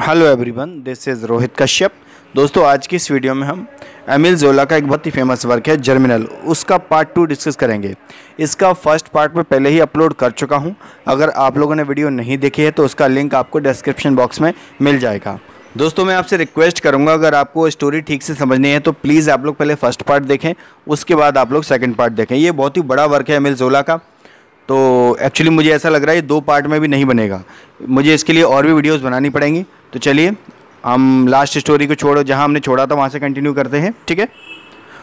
Hello everyone this is Rohit Kashyap दोस्तों आज की इस वीडियो में हम एमिल जोला का एक बहुत ही फेमस वर्क है जर्मिनल उसका पार्ट टू डिस्कस करेंगे इसका फर्स्ट पार्ट मैं पहले ही अपलोड कर चुका हूं अगर आप लोगों ने वीडियो नहीं देखी है तो उसका लिंक आपको डिस्क्रिप्शन बॉक्स में मिल जाएगा दोस्तों मैं आपसे रिक्वेस्ट करूंगा अगर आपको स्टोरी ठीक से समझनी है तो प्लीज़ आप लोग पहले फर्स्ट पार्ट देखें उसके बाद आप लोग सेकेंड पार्ट देखें ये बहुत ही बड़ा वर्क है एमिल जोला का तो एक्चुअली मुझे ऐसा लग रहा है ये दो पार्ट में भी नहीं बनेगा मुझे इसके लिए और भी वीडियोज़ बनानी पड़ेंगी तो चलिए हम लास्ट स्टोरी को छोड़ो जहाँ हमने छोड़ा था वहाँ से कंटिन्यू करते हैं ठीक है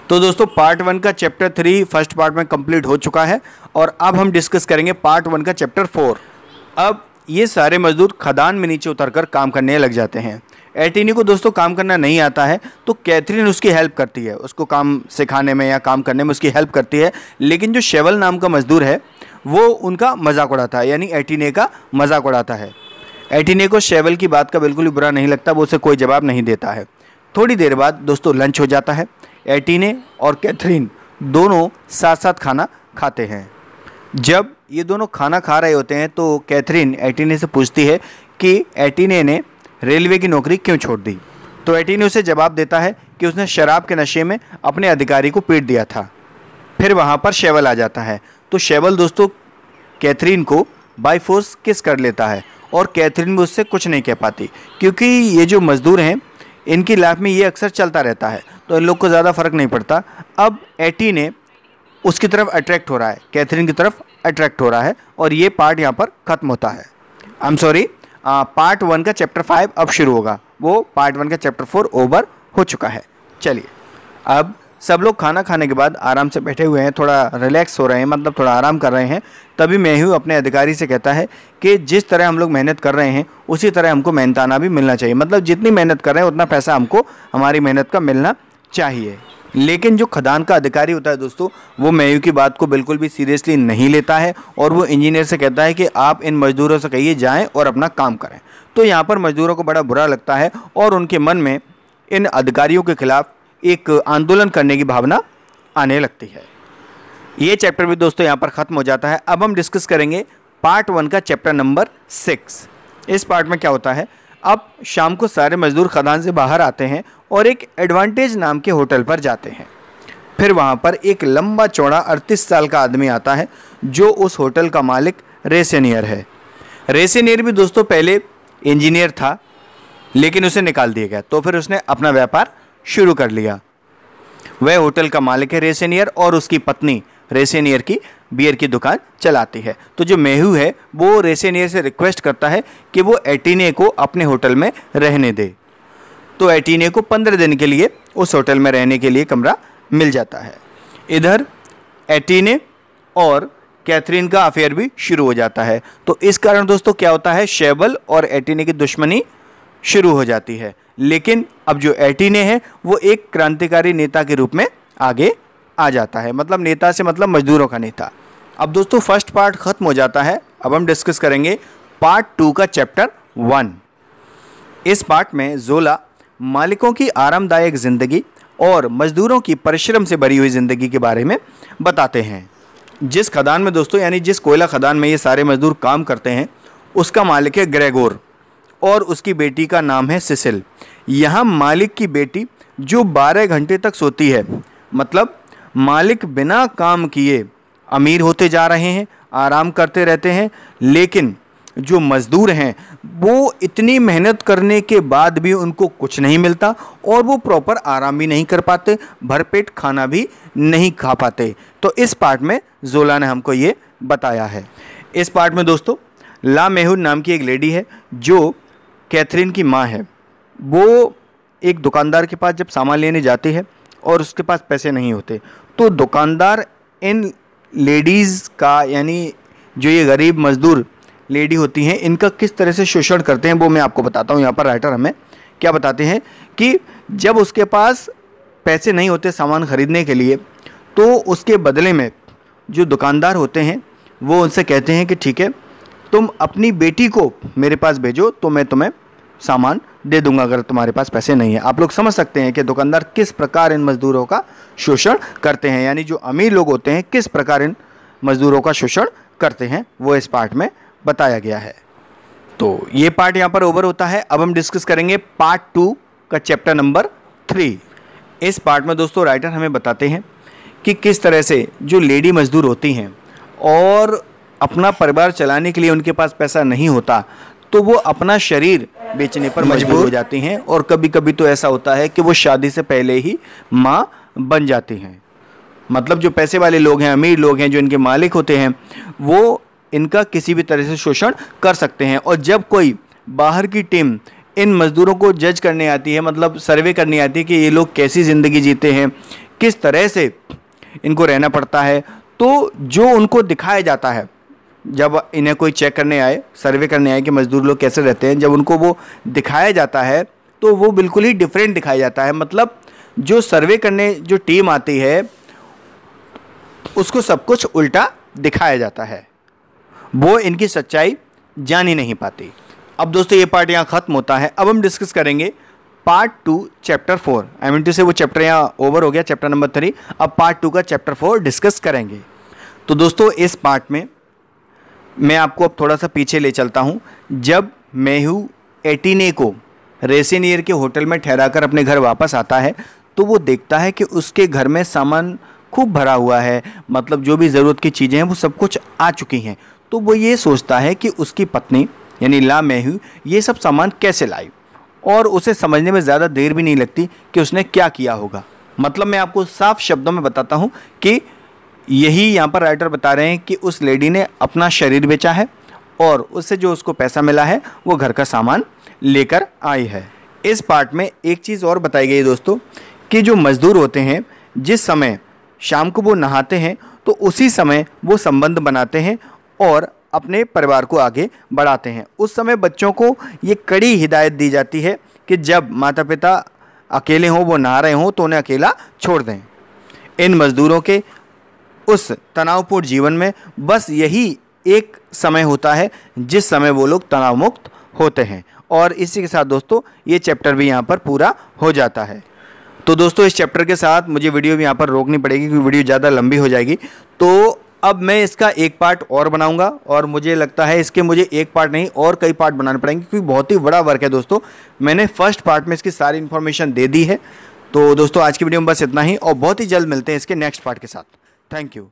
तो दोस्तों पार्ट वन का चैप्टर थ्री फर्स्ट पार्ट में कंप्लीट हो चुका है और अब हम डिस्कस करेंगे पार्ट वन का चैप्टर फोर अब ये सारे मजदूर खदान में नीचे उतरकर काम करने लग जाते हैं एटीनी को दोस्तों काम करना नहीं आता है तो कैथरीन उसकी हेल्प करती है उसको काम सिखाने में या काम करने में उसकी हेल्प करती है लेकिन जो शेवल नाम का मजदूर है वो उनका मजाक उड़ाता है यानी एटीने का मजाक उड़ाता है एटीने को शेवल की बात का बिल्कुल भी बुरा नहीं लगता वो उसे कोई जवाब नहीं देता है थोड़ी देर बाद दोस्तों लंच हो जाता है एटीने और कैथरीन दोनों साथ साथ खाना खाते हैं जब ये दोनों खाना खा रहे होते हैं तो कैथरीन एटीने से पूछती है कि एटीने ने रेलवे की नौकरी क्यों छोड़ दी तो एटीने उसे जवाब देता है कि उसने शराब के नशे में अपने अधिकारी को पीट दिया था फिर वहाँ पर शेवल आ जाता है तो शेवल दोस्तों कैथरीन को बाई फोर्स किस कर लेता है और कैथरीन भी उससे कुछ नहीं कह पाती क्योंकि ये जो मज़दूर हैं इनकी लाइफ में ये अक्सर चलता रहता है तो इन लोग को ज़्यादा फ़र्क नहीं पड़ता अब एटी ने उसकी तरफ अट्रैक्ट हो रहा है कैथरीन की तरफ अट्रैक्ट हो रहा है और ये पार्ट यहाँ पर ख़त्म होता है I am sorry part one का चैप्टर फाइव अब शुरू होगा वो पार्ट वन का चैप्टर फोर ओवर हो चुका है चलिए अब सब लोग खाना खाने के बाद आराम से बैठे हुए हैं थोड़ा रिलैक्स हो रहे हैं मतलब थोड़ा आराम कर रहे हैं तभी ही अपने अधिकारी से कहता है कि जिस तरह हम लोग मेहनत कर रहे हैं उसी तरह हमको मेहनताना भी मिलना चाहिए मतलब जितनी मेहनत कर रहे हैं उतना पैसा हमको हमारी मेहनत का मिलना चाहिए लेकिन जो खदान का अधिकारी होता है दोस्तों वो मेयू की बात को बिल्कुल भी सीरियसली नहीं लेता है और वो इंजीनियर से कहता है कि आप इन मज़दूरों से कहिए जाएं और अपना काम करें तो यहाँ पर मज़दूरों को बड़ा बुरा लगता है और उनके मन में इन अधिकारियों के खिलाफ़ एक आंदोलन करने की भावना आने लगती है ये चैप्टर भी दोस्तों यहाँ पर ख़त्म हो जाता है अब हम डिस्कस करेंगे पार्ट वन का चैप्टर नंबर सिक्स इस पार्ट में क्या होता है अब शाम को सारे मज़दूर खदान से बाहर आते हैं और एक एडवांटेज नाम के होटल पर जाते हैं फिर वहाँ पर एक लंबा चौड़ा अड़तीस साल का आदमी आता है जो उस होटल का मालिक रेसेनियर है रेसेनियर भी दोस्तों पहले इंजीनियर था लेकिन उसे निकाल दिया गया तो फिर उसने अपना व्यापार शुरू कर लिया वह होटल का मालिक है रेसेनियर और उसकी पत्नी रेसेनियर की बियर की दुकान चलाती है तो जो मेहू है वो रेसेनियर से रिक्वेस्ट करता है कि वो एटीने को अपने होटल में रहने दे तो एटीने को पंद्रह दिन के लिए उस होटल में रहने के लिए कमरा मिल जाता है इधर एटीने और कैथरीन का अफेयर भी शुरू हो जाता है तो इस कारण दोस्तों क्या होता है शेबल और एटीने की दुश्मनी शुरू हो जाती है लेकिन अब जो एटीने है वो एक क्रांतिकारी नेता के रूप में आगे आ जाता है मतलब नेता से मतलब मजदूरों का नेता अब दोस्तों फर्स्ट पार्ट ख़त्म हो जाता है अब हम डिस्कस करेंगे पार्ट टू का चैप्टर वन इस पार्ट में जोला मालिकों की आरामदायक ज़िंदगी और मजदूरों की परिश्रम से भरी हुई ज़िंदगी के बारे में बताते हैं जिस खदान में दोस्तों यानी जिस कोयला खदान में ये सारे मजदूर काम करते हैं उसका मालिक है ग्रेगोर और उसकी बेटी का नाम है सिसिल यहाँ मालिक की बेटी जो 12 घंटे तक सोती है मतलब मालिक बिना काम किए अमीर होते जा रहे हैं आराम करते रहते हैं लेकिन जो मज़दूर हैं वो इतनी मेहनत करने के बाद भी उनको कुछ नहीं मिलता और वो प्रॉपर आराम भी नहीं कर पाते भरपेट खाना भी नहीं खा पाते तो इस पार्ट में जोला ने हमको ये बताया है इस पार्ट में दोस्तों ला मेहुर नाम की एक लेडी है जो कैथरीन की माँ है वो एक दुकानदार के पास जब सामान लेने जाती है और उसके पास पैसे नहीं होते तो दुकानदार इन लेडीज़ का यानी जो ये गरीब मज़दूर लेडी होती हैं इनका किस तरह से शोषण करते हैं वो मैं आपको बताता हूँ यहाँ पर राइटर हमें क्या बताते हैं कि जब उसके पास पैसे नहीं होते सामान ख़रीदने के लिए तो उसके बदले में जो दुकानदार होते हैं वो उनसे कहते हैं कि ठीक है तुम अपनी बेटी को मेरे पास भेजो तो मैं तुम्हें सामान दे दूंगा अगर तुम्हारे पास पैसे नहीं है आप लोग समझ सकते हैं कि दुकानदार किस प्रकार इन मज़दूरों का शोषण करते हैं यानी जो अमीर लोग होते हैं किस प्रकार इन मज़दूरों का शोषण करते हैं वो इस पार्ट में बताया गया है तो ये पार्ट यहाँ पर ओवर होता है अब हम डिस्कस करेंगे पार्ट टू का चैप्टर नंबर थ्री इस पार्ट में दोस्तों राइटर हमें बताते हैं कि किस तरह से जो लेडी मज़दूर होती हैं और अपना परिवार चलाने के लिए उनके पास पैसा नहीं होता तो वो अपना शरीर बेचने पर मजबूर हो जाती हैं और कभी कभी तो ऐसा होता है कि वो शादी से पहले ही माँ बन जाती हैं मतलब जो पैसे वाले लोग हैं अमीर लोग हैं जो इनके मालिक होते हैं वो इनका किसी भी तरह से शोषण कर सकते हैं और जब कोई बाहर की टीम इन मज़दूरों को जज करने आती है मतलब सर्वे करने आती है कि ये लोग कैसी ज़िंदगी जीते हैं किस तरह से इनको रहना पड़ता है तो जो उनको दिखाया जाता है जब इन्हें कोई चेक करने आए सर्वे करने आए कि मज़दूर लोग कैसे रहते हैं जब उनको वो दिखाया जाता है तो वो बिल्कुल ही डिफरेंट दिखाया जाता है मतलब जो सर्वे करने जो टीम आती है उसको सब कुछ उल्टा दिखाया जाता है वो इनकी सच्चाई जान ही नहीं पाती अब दोस्तों ये पार्ट यहाँ ख़त्म होता है अब हम डिस्कस करेंगे part two chapter four I mean two से वो चैप्टर यहाँ ओवर हो गया चैप्टर नंबर थ्री अब पार्ट टू का चैप्टर फोर डिस्कस करेंगे तो दोस्तों इस पार्ट में मैं आपको अब थोड़ा सा पीछे ले चलता हूँ जब मेहू एटीने को रेसिनियर के होटल में ठहराकर अपने घर वापस आता है तो वो देखता है कि उसके घर में सामान खूब भरा हुआ है मतलब जो भी ज़रूरत की चीज़ें हैं वो सब कुछ आ चुकी हैं तो वो ये सोचता है कि उसकी पत्नी यानी ला मेहू ये सब सामान कैसे लाई और उसे समझने में ज़्यादा देर भी नहीं लगती कि उसने क्या किया होगा मतलब मैं आपको साफ शब्दों में बताता हूँ कि यही यहाँ पर राइटर बता रहे हैं कि उस लेडी ने अपना शरीर बेचा है और उससे जो उसको पैसा मिला है वो घर का सामान लेकर आई है इस पार्ट में एक चीज़ और बताई गई दोस्तों कि जो मज़दूर होते हैं जिस समय शाम को वो नहाते हैं तो उसी समय वो संबंध बनाते हैं और अपने परिवार को आगे बढ़ाते हैं उस समय बच्चों को ये कड़ी हिदायत दी जाती है कि जब माता पिता अकेले हों वो नहा रहे हों तो उन्हें अकेला छोड़ दें इन मज़दूरों के उस तनावपूर्ण जीवन में बस यही एक समय होता है जिस समय वो लोग तनाव मुक्त होते हैं और इसी के साथ दोस्तों ये चैप्टर भी यहाँ पर पूरा हो जाता है तो दोस्तों इस चैप्टर के साथ मुझे वीडियो भी यहाँ पर रोकनी पड़ेगी क्योंकि वीडियो ज़्यादा लंबी हो जाएगी तो अब मैं इसका एक पार्ट और बनाऊंगा और मुझे लगता है इसके मुझे एक पार्ट नहीं और कई पार्ट बनाने पड़ेंगे क्योंकि बहुत ही बड़ा वर्क है दोस्तों मैंने फर्स्ट पार्ट में इसकी सारी इन्फॉर्मेशन दे दी है तो दोस्तों आज की वीडियो में बस इतना ही और बहुत ही जल्द मिलते हैं इसके नेक्स्ट पार्ट के साथ Thank you.